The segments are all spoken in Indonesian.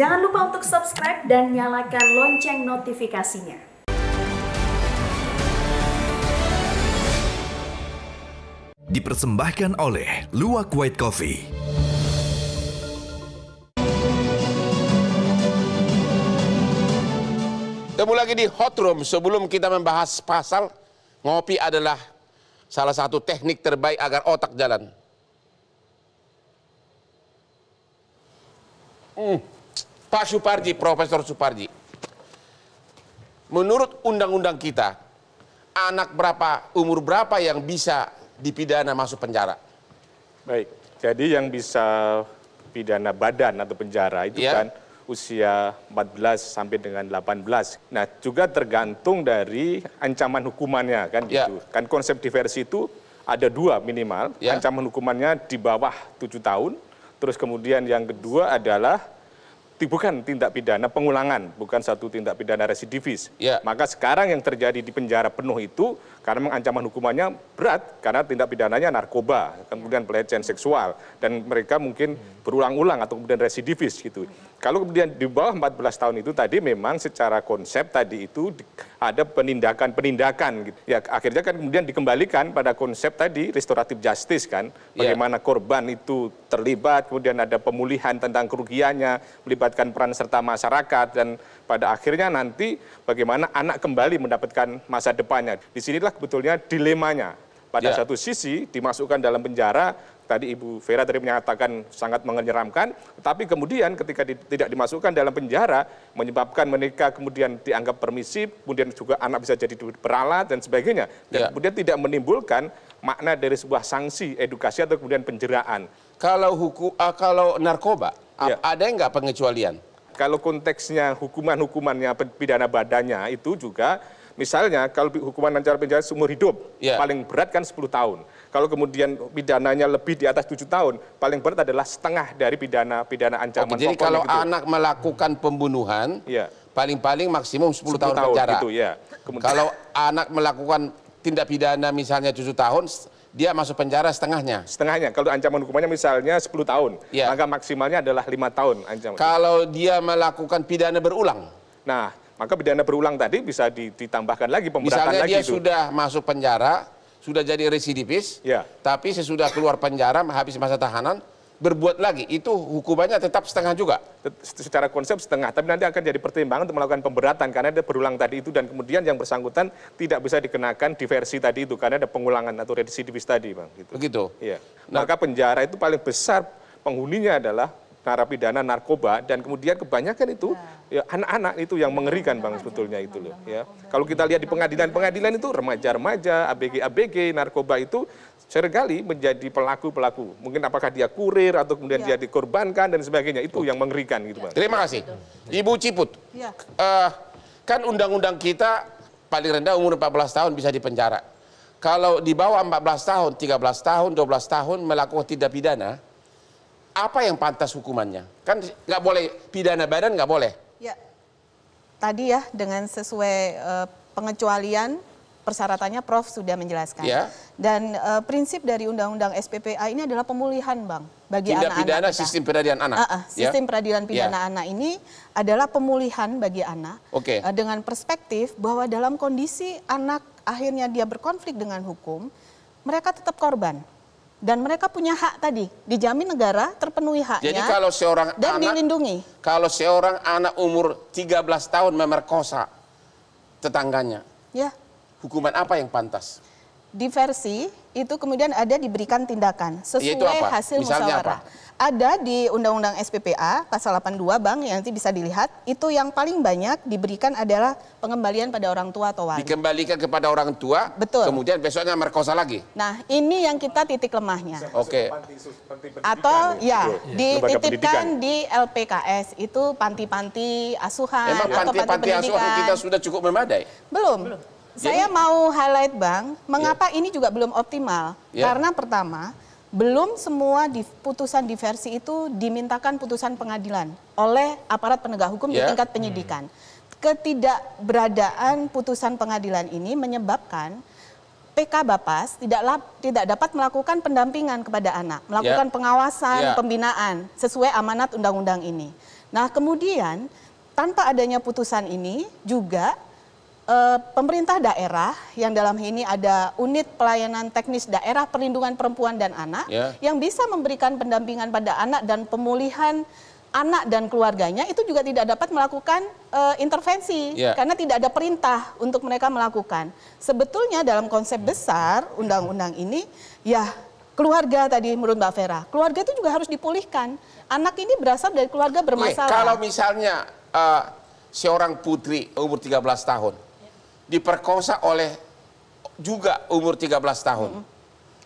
Jangan lupa untuk subscribe dan nyalakan lonceng notifikasinya. Dipersembahkan oleh Luwak White Coffee. Ketemu lagi di Hot Room. Sebelum kita membahas pasal, ngopi adalah salah satu teknik terbaik agar otak jalan. Mm. Pak Suparji, Profesor Suparji. Menurut undang-undang kita, anak berapa, umur berapa yang bisa dipidana masuk penjara? Baik, jadi yang bisa pidana badan atau penjara itu ya. kan usia 14 sampai dengan 18. Nah, juga tergantung dari ancaman hukumannya kan ya. gitu. Kan konsep diversi itu ada dua minimal, ya. ancaman hukumannya di bawah 7 tahun. Terus kemudian yang kedua adalah bukan tindak pidana pengulangan, bukan satu tindak pidana residivis. Ya. Maka sekarang yang terjadi di penjara penuh itu karena ancaman hukumannya berat karena tindak pidananya narkoba, kemudian pelecehan seksual dan mereka mungkin berulang-ulang atau kemudian residivis gitu. Kalau kemudian di bawah 14 tahun itu tadi memang secara konsep tadi itu ada penindakan-penindakan gitu. Ya akhirnya kan kemudian dikembalikan pada konsep tadi restoratif justice kan. Iya. Bagaimana yeah. korban itu terlibat, kemudian ada pemulihan tentang kerugiannya, melibatkan peran serta masyarakat dan pada akhirnya nanti bagaimana anak kembali mendapatkan masa depannya. Di Disinilah sebetulnya dilemanya pada yeah. satu sisi dimasukkan dalam penjara tadi Ibu Vera tadi menyatakan sangat menyeramkan, tapi kemudian ketika di, tidak dimasukkan dalam penjara menyebabkan mereka kemudian dianggap permisif, kemudian juga anak bisa jadi peralat dan sebagainya. Dan ya. kemudian tidak menimbulkan makna dari sebuah sanksi edukasi atau kemudian penjeraan. Kalau hukum uh, ah, kalau narkoba ya. ada nggak pengecualian? Kalau konteksnya hukuman-hukumannya pidana badannya itu juga misalnya kalau hukuman acara penjara seumur hidup yeah. paling berat kan 10 tahun. Kalau kemudian pidananya lebih di atas tujuh tahun, paling berat adalah setengah dari pidana pidana ancaman. Oke, jadi kalau gitu. anak melakukan pembunuhan, ya. paling-paling maksimum sepuluh tahun, tahun penjara. Gitu, ya. kemudian, kalau anak melakukan tindak pidana misalnya tujuh tahun, dia masuk penjara setengahnya. Setengahnya. Kalau ancaman hukumannya misalnya sepuluh tahun, ya. maka maksimalnya adalah lima tahun ancaman. Kalau dia melakukan pidana berulang. Nah, maka pidana berulang tadi bisa ditambahkan lagi pemberatan lagi lagi. Misalnya dia sudah masuk penjara sudah jadi residivis, ya. tapi sesudah keluar penjara habis masa tahanan berbuat lagi itu hukumannya tetap setengah juga. Secara konsep setengah, tapi nanti akan jadi pertimbangan untuk melakukan pemberatan karena ada berulang tadi itu dan kemudian yang bersangkutan tidak bisa dikenakan diversi tadi itu karena ada pengulangan atau residivis tadi, bang. Gitu. Begitu. Iya. Nah, Maka penjara itu paling besar penghuninya adalah narapidana narkoba dan kemudian kebanyakan itu ya. ya anak-anak itu yang mengerikan bang sebetulnya itu loh ya kalau kita lihat di pengadilan-pengadilan itu remaja-remaja ABG-ABG narkoba itu seringkali menjadi pelaku-pelaku mungkin apakah dia kurir atau kemudian ya. dia dikorbankan dan sebagainya itu yang mengerikan gitu bang terima kasih Ibu Ciput ya. uh, kan undang-undang kita paling rendah umur 14 tahun bisa dipenjara kalau di bawah 14 tahun 13 tahun 12 tahun melakukan tindak pidana apa yang pantas hukumannya? Kan nggak boleh pidana badan nggak boleh. Ya, tadi ya dengan sesuai uh, pengecualian persyaratannya Prof sudah menjelaskan. Ya. Dan uh, prinsip dari Undang-Undang SPPA ini adalah pemulihan bang bagi anak-anak pidana sistem peradilan anak. Uh, uh, sistem ya. peradilan pidana ya. anak ini adalah pemulihan bagi anak. Oke. Okay. Uh, eh, dengan perspektif bahwa dalam kondisi anak akhirnya dia berkonflik dengan hukum, mereka tetap korban dan mereka punya hak tadi dijamin negara terpenuhi haknya. Jadi kalau seorang dan anak, dilindungi. Kalau seorang anak umur 13 tahun memerkosa tetangganya, ya. hukuman apa yang pantas? diversi itu kemudian ada diberikan tindakan sesuai hasil Misalnya musyawarah. Ada di Undang-Undang SPPA pasal 82 Bang yang nanti bisa dilihat itu yang paling banyak diberikan adalah pengembalian pada orang tua atau wali. Dikembalikan kepada orang tua. Betul. Kemudian besoknya merkosa lagi. Nah, ini yang kita titik lemahnya. Oke. Okay. Atau ya, ya. dititipkan di LPKS itu panti-panti asuhan Emang atau panti-panti asuhan kita sudah cukup memadai? Belum. Belum. Saya Jadi, mau highlight Bang, mengapa yeah. ini juga belum optimal. Yeah. Karena pertama, belum semua di, putusan diversi itu dimintakan putusan pengadilan oleh aparat penegak hukum yeah. di ya. tingkat penyidikan. Hmm. Ketidakberadaan putusan pengadilan ini menyebabkan PK Bapas tidak lap, tidak dapat melakukan pendampingan kepada anak, melakukan yeah. pengawasan, yeah. pembinaan sesuai amanat undang-undang ini. Nah, kemudian tanpa adanya putusan ini juga Eh, pemerintah daerah yang dalam ini ada unit pelayanan teknis daerah perlindungan perempuan dan anak ya. yang bisa memberikan pendampingan pada anak dan pemulihan anak dan keluarganya itu juga tidak dapat melakukan uh, intervensi ya. karena tidak ada perintah untuk mereka melakukan. Sebetulnya dalam konsep besar undang-undang ini ya keluarga tadi menurut Mbak Vera, keluarga itu juga harus dipulihkan. Anak ini berasal dari keluarga bermasalah. kalau misalnya uh, seorang putri umur 13 tahun diperkosa oleh juga umur 13 tahun.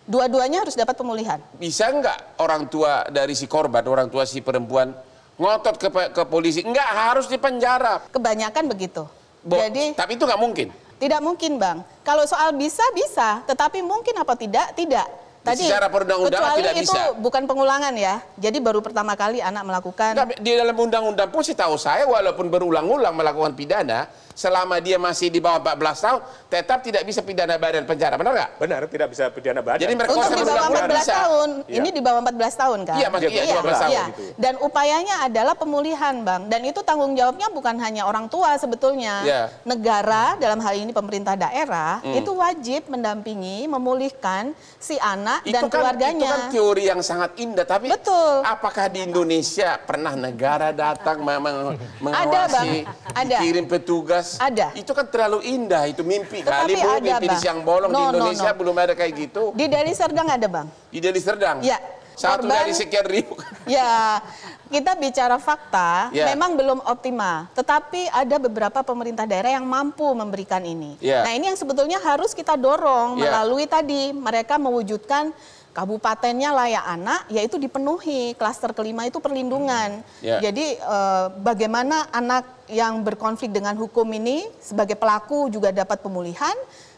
Dua-duanya harus dapat pemulihan. Bisa enggak orang tua dari si korban, orang tua si perempuan ngotot ke, ke polisi? Enggak, harus dipenjara. Kebanyakan begitu. Bo, Jadi. Tapi itu enggak mungkin. Tidak mungkin bang. Kalau soal bisa bisa, tetapi mungkin apa tidak tidak. Tadi secara perundang-undangan tidak itu bisa. bukan pengulangan ya. Jadi baru pertama kali anak melakukan. di dalam undang-undang pun sih tahu saya walaupun berulang-ulang melakukan pidana, selama dia masih di bawah 14 tahun tetap tidak bisa pidana badan penjara. Benar nggak? Benar, tidak bisa pidana badan. Jadi mereka Untuk di bawah 14 tahun. Ya. Ini di bawah 14 tahun kan? Iya, maksudnya iya, iya. tahun iya. Dan upayanya adalah pemulihan, Bang. Dan itu tanggung jawabnya bukan hanya orang tua sebetulnya. Ya. Negara dalam hal ini pemerintah daerah hmm. itu wajib mendampingi, memulihkan si anak itu dan kan, keluarganya. Itu kan teori yang sangat indah, tapi Betul. apakah di Indonesia pernah negara datang memang mengawasi, ada, bang. Ada. dikirim petugas Mas. Ada. Itu kan terlalu indah itu mimpi Tetapi kali bu, ada, mimpi bang. siang bolong no, di Indonesia no, no. belum ada kayak gitu. Di Deli Serdang ada bang. Di Deli Serdang. Ya. Satu korban, dari sekian ribu. Ya, kita bicara fakta, ya. memang belum optimal. Tetapi ada beberapa pemerintah daerah yang mampu memberikan ini. Ya. Nah ini yang sebetulnya harus kita dorong ya. melalui tadi mereka mewujudkan kabupatennya layak anak yaitu dipenuhi klaster kelima itu perlindungan hmm. yeah. jadi eh, bagaimana anak yang berkonflik dengan hukum ini sebagai pelaku juga dapat pemulihan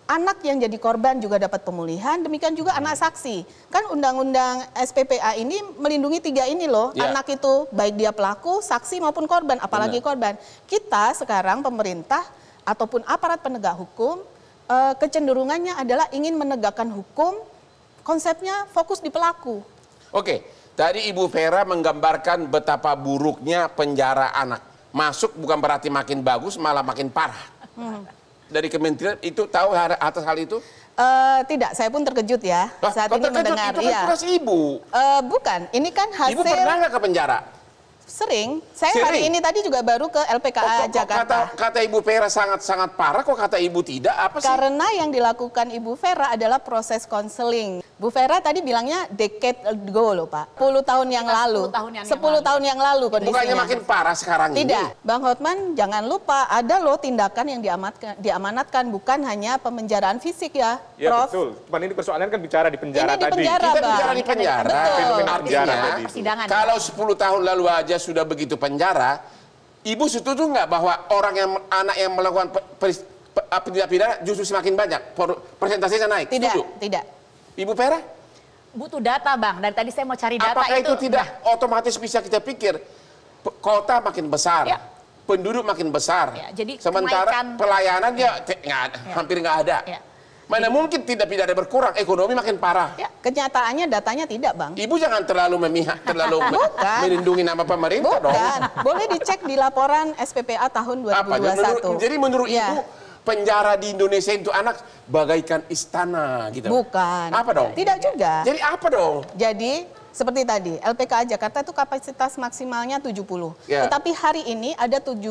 anak yang jadi korban juga dapat pemulihan demikian juga hmm. anak saksi kan undang-undang SPPA ini melindungi tiga ini loh yeah. anak itu baik dia pelaku saksi maupun korban apalagi Benar. korban kita sekarang pemerintah ataupun aparat penegak hukum eh, kecenderungannya adalah ingin menegakkan hukum konsepnya fokus di pelaku. Oke, tadi Ibu Vera menggambarkan betapa buruknya penjara anak. Masuk bukan berarti makin bagus, malah makin parah. Hmm. Dari kementerian itu tahu atas hal itu? Uh, tidak, saya pun terkejut ya Wah, saat ini terkejut, mendengar. Itu kan iya. ibu. Uh, bukan, ini kan hasil. Ibu pernah nggak ke penjara? Sering. Saya Sering. hari ini tadi juga baru ke LPKA oh, kok, kok, Jakarta. kata, kata Ibu Vera sangat-sangat parah, kok kata Ibu tidak? Apa sih? Karena yang dilakukan Ibu Vera adalah proses konseling. Bu Vera tadi bilangnya decade ago loh Pak. 10 tahun yang lalu. 10 tahun yang, 10 yang lalu. tahun yang lalu kondisinya. Bukannya makin parah sekarang Tidak. ini. Tidak. Bang Hotman jangan lupa ada loh tindakan yang diamatkan, diamanatkan bukan hanya pemenjaraan fisik ya, ya Prof. betul. Cuman ini persoalan kan bicara di penjara ini tadi. Di penjara, Kita bang. bicara di penjara. Betul. Artinya, kalau 10 tahun lalu aja sudah begitu penjara, Ibu setuju nggak bahwa orang yang anak yang melakukan tindak pidana justru semakin banyak, persentasenya naik? Tidak, setuju? tidak. Ibu Vera? Butuh data Bang, dari tadi saya mau cari data Apakah itu. itu tidak nah. otomatis bisa kita pikir? Kota makin besar, ya. penduduk makin besar. Ya, jadi Sementara kenaikan... pelayanan ya, ya. hampir nggak ada. Ya. Mana mungkin tidak pidana berkurang, ekonomi makin parah. Ya, kenyataannya datanya tidak, Bang. Ibu jangan terlalu memihak, terlalu melindungi nama pemerintah Bukan. dong. Boleh dicek di laporan SPPA tahun 2021. Apa? Jadi menurut, jadi menurut ya. Ibu penjara di Indonesia itu anak bagaikan istana gitu. Bukan. Apa dong? Tidak juga. Jadi apa dong? Jadi seperti tadi, LPKA Jakarta itu kapasitas maksimalnya 70. Ya. Tetapi hari ini ada 77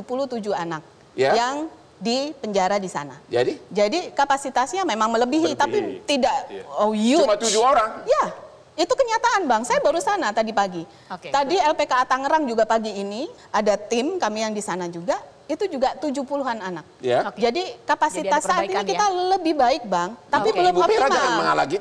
anak ya. yang di penjara di sana. Jadi? Jadi kapasitasnya memang melebihi, Berbihi. tapi tidak iya. oh, huge. Cuma tujuh orang? Ya, itu kenyataan Bang. Saya baru sana tadi pagi. Okay. Tadi LPKA Tangerang juga pagi ini, ada tim kami yang di sana juga, itu juga tujuh puluhan anak. Ya. Okay. Jadi kapasitas Jadi saat ini kita ya? lebih baik, Bang, tapi okay. belum Ibu optimal.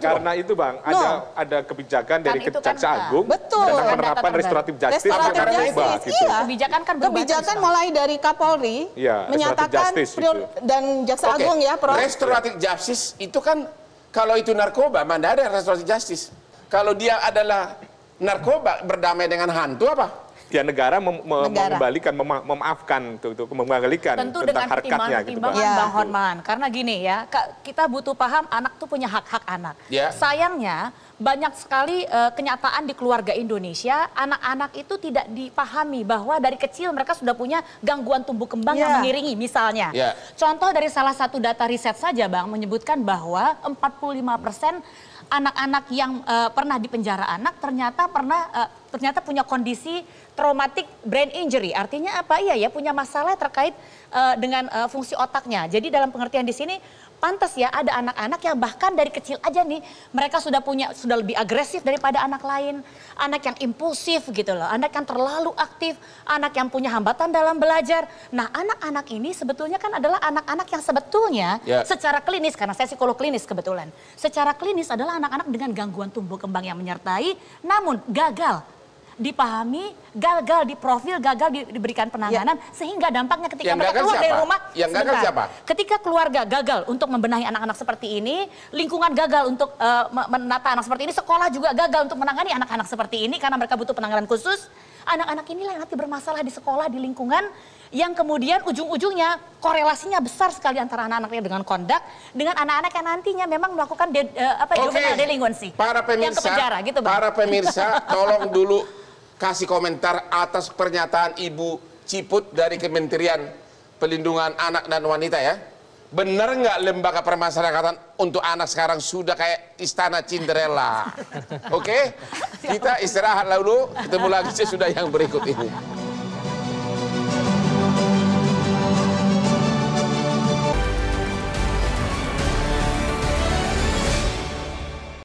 Karena itu, Bang, no. ada ada kebijakan dari kan Kejaksaan kan, Agung Betul. tentang penerapan restoratif justice. Restoratif kan justice, gitu. iya. Kebijakan kan Kebijakan mulai dari Kapolri ya, menyatakan justice, dan Jaksa okay. Agung ya, Prof. Restoratif justice itu kan kalau itu narkoba, mana ada restoratif justice? Kalau dia adalah narkoba berdamai dengan hantu apa? ya negara, mem negara. mengembalikan mem memaafkan tuh, gitu, tuh gitu, mengembalikan Tentu tentang harkatnya gitu Bang. Ya. Bang Hotman, karena gini ya kita butuh paham anak tuh punya hak-hak anak. Ya. Sayangnya banyak sekali uh, kenyataan di keluarga Indonesia anak-anak itu tidak dipahami bahwa dari kecil mereka sudah punya gangguan tumbuh kembang ya. yang iya. mengiringi misalnya. Ya. Contoh dari salah satu data riset saja Bang menyebutkan bahwa 45 persen anak-anak yang uh, pernah penjara anak ternyata pernah uh, ternyata punya kondisi traumatic brain injury. Artinya apa? Iya ya punya masalah terkait uh, dengan uh, fungsi otaknya. Jadi dalam pengertian di sini pantas ya ada anak-anak yang bahkan dari kecil aja nih mereka sudah punya sudah lebih agresif daripada anak lain, anak yang impulsif gitu loh, anak yang terlalu aktif, anak yang punya hambatan dalam belajar. Nah, anak-anak ini sebetulnya kan adalah anak-anak yang sebetulnya ya. secara klinis karena saya psikolog klinis kebetulan. Secara klinis adalah anak-anak dengan gangguan tumbuh kembang yang menyertai namun gagal dipahami, gagal di profil, gagal di, diberikan ya. penanganan ya. sehingga dampaknya ketika yang mereka keluar siapa? dari rumah yang gagal siapa? Ketika keluarga gagal untuk membenahi anak-anak seperti ini, lingkungan gagal untuk uh, menata anak seperti ini, sekolah juga gagal untuk menangani anak-anak seperti ini karena mereka butuh penanganan khusus. Anak-anak inilah yang nanti bermasalah di sekolah, di lingkungan yang kemudian ujung-ujungnya korelasinya besar sekali antara anak-anaknya dengan kondak dengan anak-anak yang nantinya memang melakukan de, uh, apa ya, okay. delinquency. yang ke penjara gitu, Bang. Para pemirsa, tolong dulu kasih komentar atas pernyataan Ibu Ciput dari Kementerian Pelindungan Anak dan Wanita ya. Benar nggak lembaga permasyarakatan untuk anak sekarang sudah kayak istana Cinderella? Oke, okay? kita istirahat dulu, ketemu lagi sudah yang berikut ini.